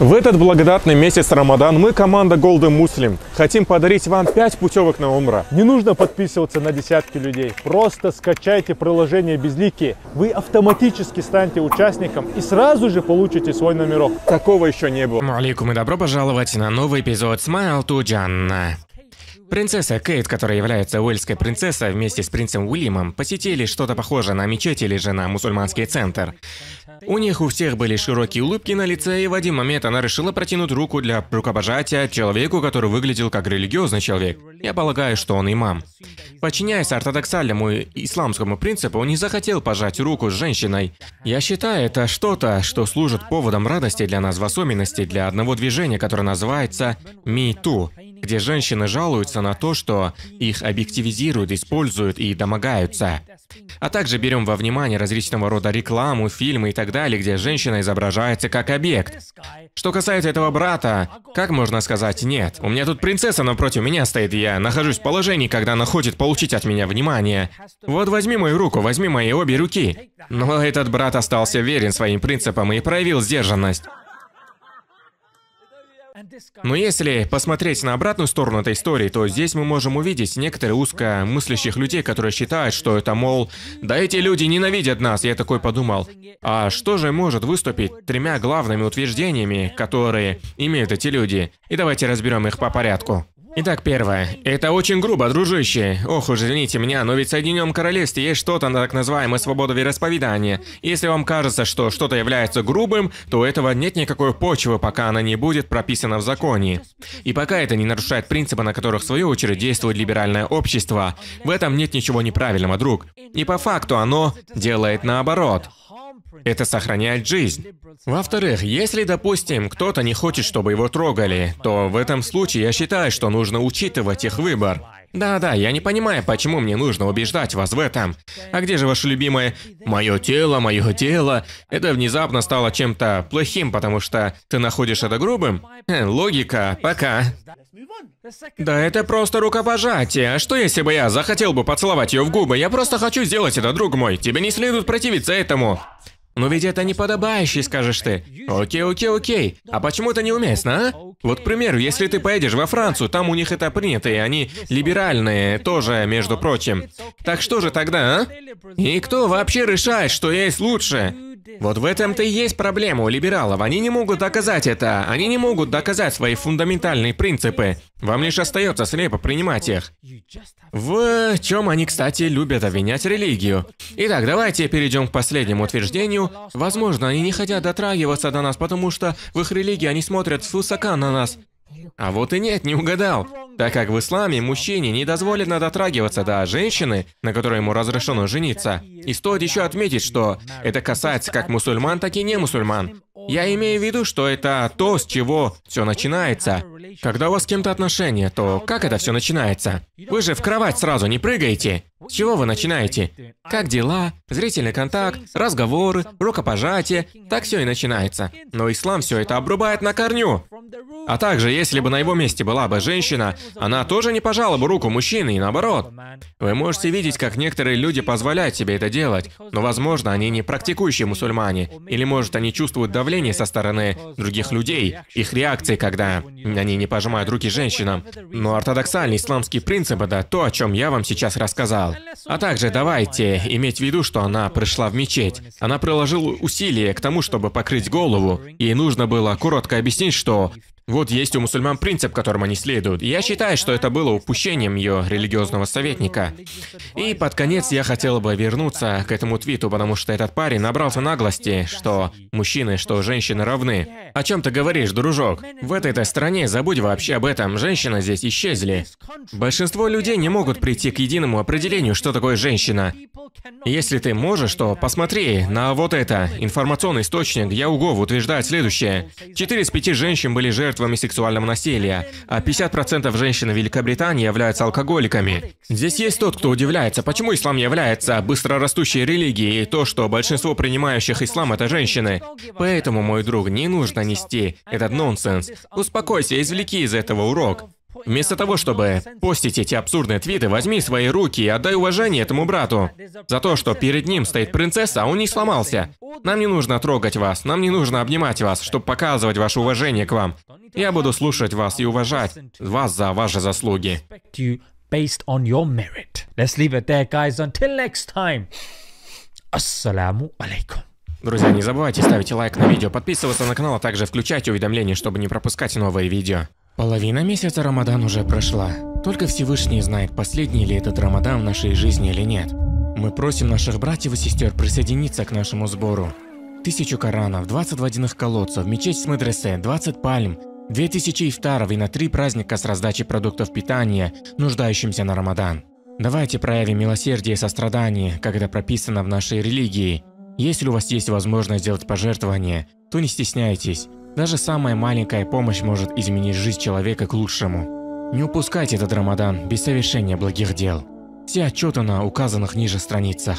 В этот благодатный месяц Рамадан мы, команда Golden Muslim, хотим подарить вам 5 путевок на Умра. Не нужно подписываться на десятки людей. Просто скачайте приложение Безликие. Вы автоматически станете участником и сразу же получите свой номерок. Такого еще не было. Алейкум и добро пожаловать на новый эпизод Smile to Janna. Принцесса Кейт, которая является уэльской принцессой вместе с принцем Уильямом, посетили что-то похожее на мечеть или же на мусульманский центр. У них у всех были широкие улыбки на лице, и в один момент она решила протянуть руку для рукопожатия человеку, который выглядел как религиозный человек. Я полагаю, что он имам. Подчиняясь ортодоксальному исламскому принципу, он не захотел пожать руку с женщиной. Я считаю, это что-то, что служит поводом радости для нас, в особенности для одного движения, которое называется «Me Too», где женщины жалуются на то, что их объективизируют, используют и домогаются. А также берем во внимание различного рода рекламу, фильмы и так далее, где женщина изображается как объект. Что касается этого брата, как можно сказать «нет»? У меня тут принцесса напротив меня стоит, я нахожусь в положении, когда она хочет получить от меня внимание. Вот возьми мою руку, возьми мои обе руки. Но этот брат остался верен своим принципам и проявил сдержанность. Но если посмотреть на обратную сторону этой истории, то здесь мы можем увидеть некоторые узко мыслящих людей, которые считают, что это, мол, да эти люди ненавидят нас. Я такой подумал, а что же может выступить тремя главными утверждениями, которые имеют эти люди? И давайте разберем их по порядку. Итак, первое. Это очень грубо, дружище. Ох уж, извините меня, но ведь в Соединенном Королевстве есть что-то на так называемое свобода вероисповедания. Если вам кажется, что что-то является грубым, то у этого нет никакой почвы, пока она не будет прописана в законе. И пока это не нарушает принципы, на которых в свою очередь действует либеральное общество, в этом нет ничего неправильного, друг. И по факту оно делает наоборот. Это сохраняет жизнь. Во-вторых, если, допустим, кто-то не хочет, чтобы его трогали, то в этом случае я считаю, что нужно учитывать их выбор. Да-да, я не понимаю, почему мне нужно убеждать вас в этом. А где же ваше любимое «моё тело, моё тело. Это внезапно стало чем-то плохим, потому что ты находишь это грубым? Хм, логика, пока. Да это просто рукопожатие. А что если бы я захотел бы поцеловать ее в губы? Я просто хочу сделать это, друг мой. Тебе не следует противиться этому. «Но ведь это не подобающе, скажешь ты. Окей, окей, окей. А почему это неуместно, а? Вот, к примеру, если ты поедешь во Францию, там у них это принято, и они либеральные тоже, между прочим. Так что же тогда, а? И кто вообще решает, что есть лучше? Вот в этом-то и есть проблема у либералов. Они не могут доказать это. Они не могут доказать свои фундаментальные принципы. Вам лишь остается слепо принимать их. В чем они, кстати, любят обвинять религию. Итак, давайте перейдем к последнему утверждению. Возможно, они не хотят дотрагиваться до нас, потому что в их религии они смотрят с высока на нас. А вот и нет, не угадал. Так как в исламе мужчине не дозволено дотрагиваться до женщины, на которой ему разрешено жениться. И стоит еще отметить, что это касается как мусульман, так и не мусульман. Я имею в виду, что это то, с чего все начинается. Когда у вас с кем-то отношения, то как это все начинается? Вы же в кровать сразу не прыгаете. С чего вы начинаете? Как дела? Зрительный контакт, разговоры, рукопожатие, так все и начинается. Но ислам все это обрубает на корню. А также, если бы на его месте была бы женщина, она тоже не пожала бы руку мужчины и наоборот. Вы можете видеть, как некоторые люди позволяют себе это делать, но, возможно, они не практикующие мусульмане, или, может, они чувствуют давление со стороны других людей, их реакции, когда они не пожимают руки женщинам. Но ортодоксальный исламский принцип – это то, о чем я вам сейчас рассказал. А также давайте иметь в виду, что она пришла в мечеть. Она приложила усилия к тому, чтобы покрыть голову. Ей нужно было коротко объяснить, что вот есть у мусульман принцип, которым они следуют. Я считаю, что это было упущением ее религиозного советника. И под конец я хотела бы вернуться к этому твиту, потому что этот парень набрался наглости, что мужчины, что женщины равны. О чем ты говоришь, дружок? В этой-то стране забудь вообще об этом, женщины здесь исчезли. Большинство людей не могут прийти к единому определению, что такое женщина. Если ты можешь, то посмотри на вот это. Информационный источник Яугов утверждает следующее. Четыре из пяти женщин были жертвами жертвами сексуального насилия, а 50% женщин в Великобритании являются алкоголиками. Здесь есть тот, кто удивляется, почему ислам является быстрорастущей религией, и то, что большинство принимающих ислам – это женщины. Поэтому, мой друг, не нужно нести этот нонсенс. Успокойся, извлеки из этого урок. Вместо того, чтобы постить эти абсурдные твиты, возьми свои руки и отдай уважение этому брату. За то, что перед ним стоит принцесса, а он не сломался. Нам не нужно трогать вас, нам не нужно обнимать вас, чтобы показывать ваше уважение к вам. Я буду слушать вас и уважать вас за ваши заслуги. Let's leave it there, guys. Until next time. Ассаламу алейкум. Друзья, не забывайте ставить лайк на видео, подписываться на канал, а также включать уведомления, чтобы не пропускать новые видео. Половина месяца Рамадан уже прошла. Только Всевышний знает, последний ли этот Рамадан в нашей жизни или нет. Мы просим наших братьев и сестер присоединиться к нашему сбору. Тысячу Коранов, 20 водяных колодцев, мечеть с медресе, 20 пальм, 2000 ифтаров и на три праздника с раздачей продуктов питания, нуждающимся на Рамадан. Давайте проявим милосердие и сострадание, как это прописано в нашей религии. Если у вас есть возможность сделать пожертвование, то не стесняйтесь. Даже самая маленькая помощь может изменить жизнь человека к лучшему. Не упускайте этот Рамадан без совершения благих дел. Все отчеты на указанных ниже страницах.